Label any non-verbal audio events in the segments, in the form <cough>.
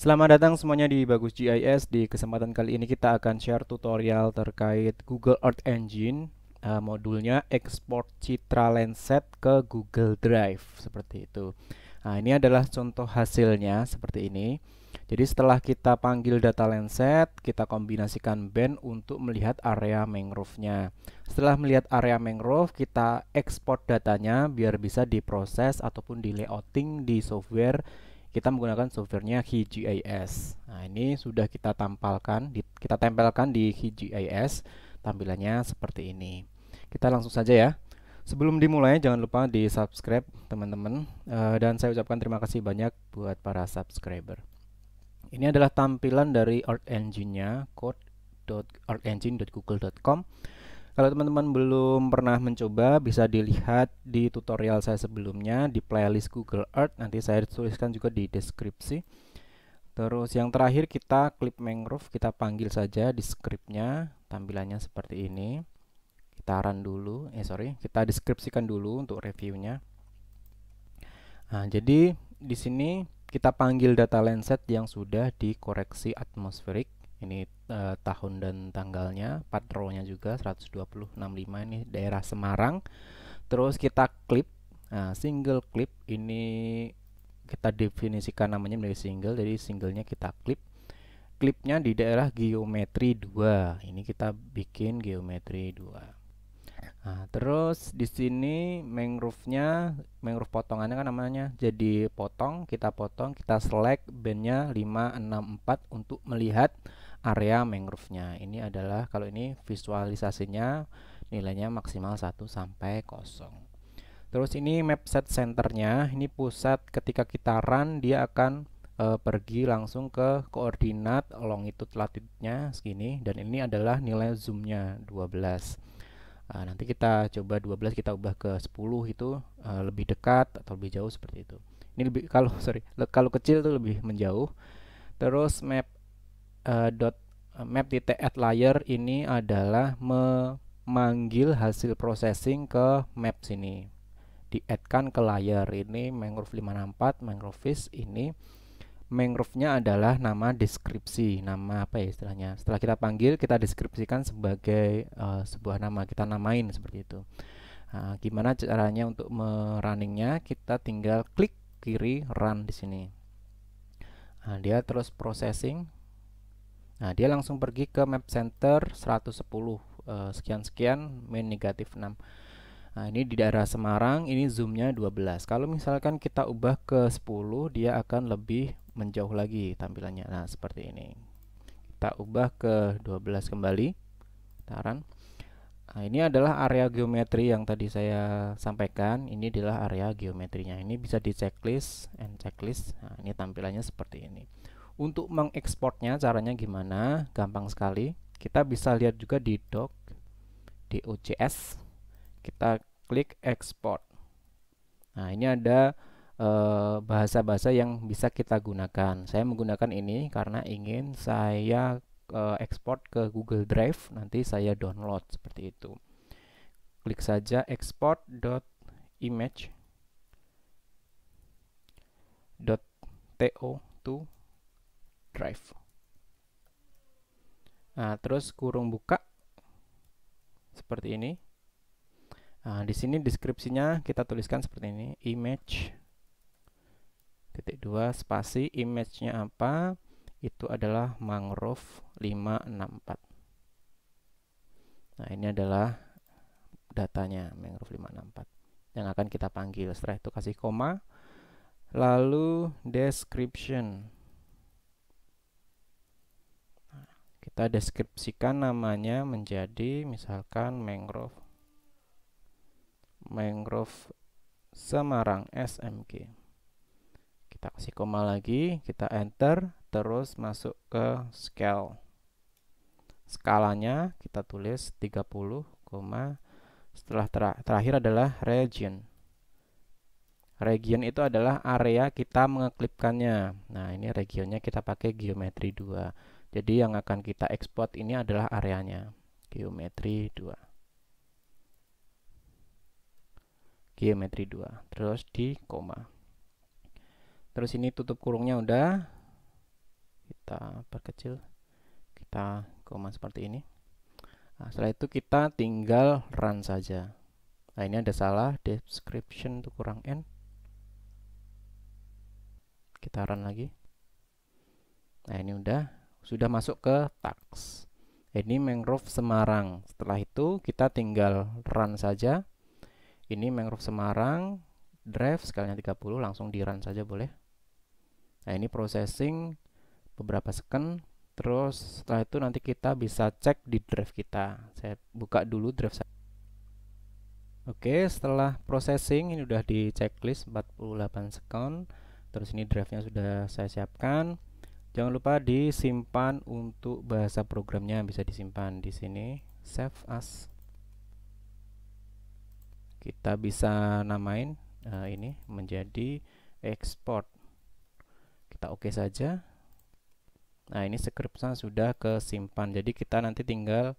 Selamat datang semuanya di Bagus GIS. Di kesempatan kali ini kita akan share tutorial terkait Google Earth Engine uh, modulnya export citra Landsat ke Google Drive seperti itu. Nah, ini adalah contoh hasilnya seperti ini. Jadi setelah kita panggil data Landsat, kita kombinasikan band untuk melihat area mangrove-nya. Setelah melihat area mangrove, kita export datanya biar bisa diproses ataupun di layouting di software kita menggunakan softwarenya QGIS. Nah, ini sudah kita tampilkan, kita tempelkan di QGIS. Tampilannya seperti ini. Kita langsung saja ya. Sebelum dimulai, jangan lupa di subscribe teman-teman. E, dan saya ucapkan terima kasih banyak buat para subscriber. Ini adalah tampilan dari Art Engine-nya, code.earthengine.google.com. Kalau teman-teman belum pernah mencoba, bisa dilihat di tutorial saya sebelumnya di playlist Google Earth. Nanti saya tuliskan juga di deskripsi. Terus yang terakhir kita klip mangrove, kita panggil saja di scriptnya. Tampilannya seperti ini. Kita run dulu, eh sorry, kita deskripsikan dulu untuk reviewnya. Nah, jadi di sini kita panggil data lenset yang sudah dikoreksi atmosferik. Ini uh, tahun dan tanggalnya, patrolnya juga 12065 ini daerah Semarang. Terus kita klip, nah, single clip ini kita definisikan namanya menjadi single, jadi singlenya kita klip. Klipnya di daerah geometri 2. Ini kita bikin geometri 2. Nah, terus di sini mangrove-nya, mangrove potongannya kan namanya. Jadi potong, kita potong, kita select bandnya 564 untuk melihat area mangrove-nya. Ini adalah kalau ini visualisasinya nilainya maksimal 1 sampai 0. Terus ini map set centernya, ini pusat ketika kita run dia akan e, pergi langsung ke koordinat longitude latitude-nya segini dan ini adalah nilai zoomnya 12. E, ah, nanti kita coba 12 kita ubah ke 10 itu e, lebih dekat atau lebih jauh seperti itu. Ini lebih kalau <laughs> sorry, kalau kecil itu lebih menjauh. Terus map Eh, dot eh, map titik add layer ini adalah memanggil hasil processing ke map sini diadkan ke layer ini mangrove 564 mangrove fish ini mangrove-nya adalah nama deskripsi nama apa ya istilahnya setelah kita panggil kita deskripsikan sebagai uh, sebuah nama kita namain seperti itu nah, gimana caranya untuk merunningnya kita tinggal klik kiri run di sini nah, dia terus processing Nah, dia langsung pergi ke map center 110 eh, sekian-sekian min negatif 6. Nah, ini di daerah Semarang, ini zoomnya 12. Kalau misalkan kita ubah ke 10, dia akan lebih menjauh lagi tampilannya. Nah, seperti ini. Kita ubah ke 12 kembali. Taran. Nah, ini adalah area geometri yang tadi saya sampaikan. Ini adalah area geometrinya. Ini bisa di checklist and checklist. Nah, ini tampilannya seperti ini. Untuk mengekspornya caranya gimana? Gampang sekali. Kita bisa lihat juga di doc DOCS. Kita klik export. Nah, ini ada eh, bahasa-bahasa yang bisa kita gunakan. Saya menggunakan ini karena ingin saya eh, ekspor ke Google Drive, nanti saya download seperti itu. Klik saja export dot image dot to drive nah, terus kurung buka seperti ini nah, di sini deskripsinya kita tuliskan seperti ini image titik dua spasi image-nya apa itu adalah mangrove 564 nah ini adalah datanya mangrove 564 yang akan kita panggil setelah itu kasih koma lalu description kita deskripsikan namanya menjadi misalkan mangrove mangrove Semarang SMK. kita kasih koma lagi kita enter terus masuk ke scale skalanya kita tulis 30, setelah ter terakhir adalah region region itu adalah area kita mengeklipkannya nah ini regionnya kita pakai geometri 2 jadi yang akan kita export ini adalah areanya. Geometri 2. Geometri 2. Terus di koma. Terus ini tutup kurungnya udah. Kita perkecil. Kita koma seperti ini. Nah, setelah itu kita tinggal run saja. Nah, ini ada salah description itu kurang n. Kita run lagi. Nah, ini udah sudah masuk ke tax ini mangrove Semarang setelah itu kita tinggal run saja ini mangrove Semarang drive sekalian 30 langsung di run saja boleh nah ini processing beberapa second terus setelah itu nanti kita bisa cek di drive kita saya buka dulu drive saya Oke, setelah processing ini udah di checklist 48 second. Terus ini drive-nya sudah saya siapkan. Jangan lupa disimpan untuk bahasa programnya bisa disimpan di sini save as. Kita bisa namain uh, ini menjadi export. Kita oke okay saja. Nah, ini scriptnya sudah kesimpan. Jadi kita nanti tinggal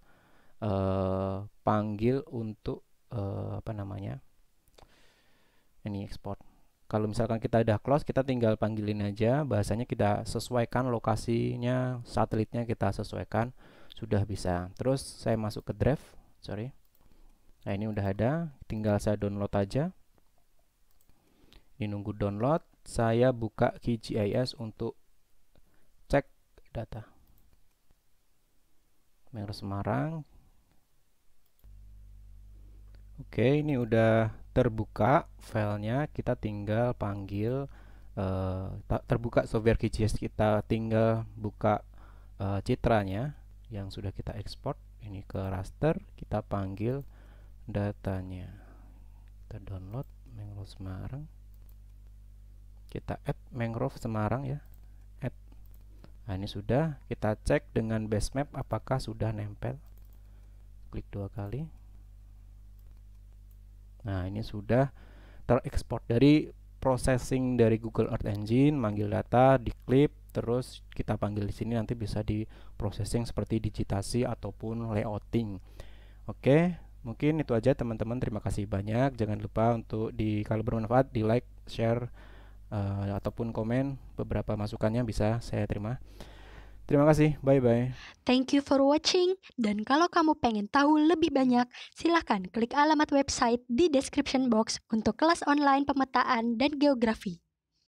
uh, panggil untuk uh, apa namanya? Ini export. Kalau misalkan kita udah close, kita tinggal panggilin aja bahasanya kita sesuaikan lokasinya, satelitnya kita sesuaikan sudah bisa. Terus saya masuk ke drive, sorry. Nah, ini udah ada, tinggal saya download aja. Ini nunggu download, saya buka QGIS untuk cek data. Merah Semarang. Oke, ini udah terbuka filenya kita tinggal panggil uh, terbuka software QGIS kita tinggal buka uh, citranya yang sudah kita export ini ke raster kita panggil datanya kita download mangrove Semarang kita add mangrove Semarang ya add nah ini sudah kita cek dengan base map apakah sudah nempel klik dua kali Nah, ini sudah terekspor dari processing dari Google Earth Engine, manggil data, diklip, terus kita panggil di sini nanti bisa di processing seperti digitasi ataupun layouting. Oke, mungkin itu aja teman-teman. Terima kasih banyak. Jangan lupa untuk di kalau bermanfaat di like, share uh, ataupun komen beberapa masukannya bisa saya terima. Terima kasih, bye-bye. Thank you for watching, dan kalau kamu pengen tahu lebih banyak, silahkan klik alamat website di description box untuk kelas online pemetaan dan geografi.